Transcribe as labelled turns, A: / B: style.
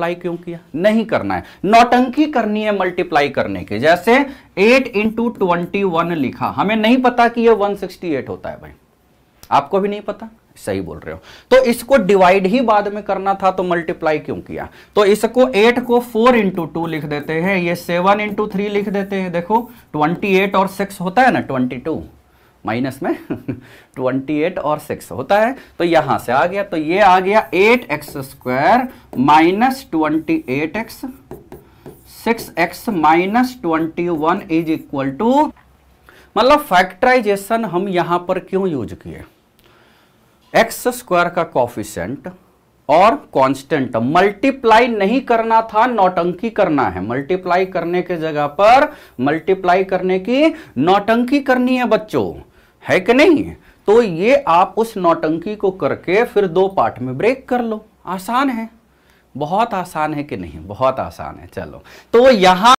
A: multiply क्यों किया नहीं करना है नौटंकी करनी है मल्टीप्लाई करने की जैसे 8 इंटू ट्वेंटी लिखा हमें नहीं पता कि ये 168 होता है भाई आपको भी नहीं पता सही बोल रहे हो तो इसको डिवाइड ही बाद में करना था तो मल्टीप्लाई क्यों किया तो इसको 8 को 4 इंटू टू लिख देते हैं ये 7 इंटू थ्री लिख देते हैं देखो 28 और 6 होता है ना 22 माइनस में ट्वेंटी एट और सिक्स होता है तो यहां से आ गया तो ये आ गया eight x square minus twenty eight x six x minus twenty one is equal to मतलब फैक्टराइजेशन हम यहां पर क्यों यूज किए एक्स स्क्वायर का कॉफिशेंट और कांस्टेंट मल्टीप्लाई नहीं करना था नौटंकी करना है मल्टीप्लाई करने के जगह पर मल्टीप्लाई करने की नौटंकी करनी है बच्चों है कि नहीं तो ये आप उस नौटंकी को करके फिर दो पार्ट में ब्रेक कर लो आसान है बहुत आसान है कि नहीं बहुत आसान है चलो तो यहां